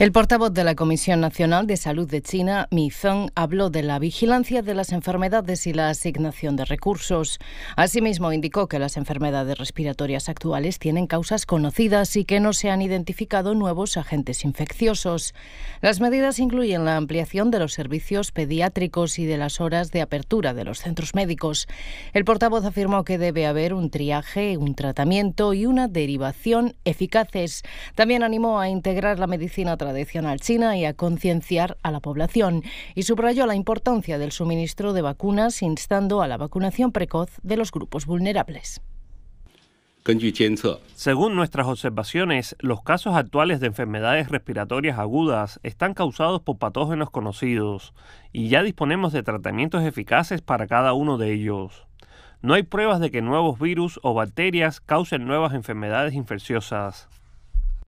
El portavoz de la Comisión Nacional de Salud de China, Mi Zhang, habló de la vigilancia de las enfermedades y la asignación de recursos. Asimismo, indicó que las enfermedades respiratorias actuales tienen causas conocidas y que no se han identificado nuevos agentes infecciosos. Las medidas incluyen la ampliación de los servicios pediátricos y de las horas de apertura de los centros médicos. El portavoz afirmó que debe haber un triaje, un tratamiento y una derivación eficaces. También animó a integrar la medicina adicional china y a concienciar a la población. Y subrayó la importancia del suministro de vacunas, instando a la vacunación precoz de los grupos vulnerables. Según nuestras observaciones, los casos actuales de enfermedades respiratorias agudas están causados por patógenos conocidos y ya disponemos de tratamientos eficaces para cada uno de ellos. No hay pruebas de que nuevos virus o bacterias causen nuevas enfermedades infecciosas.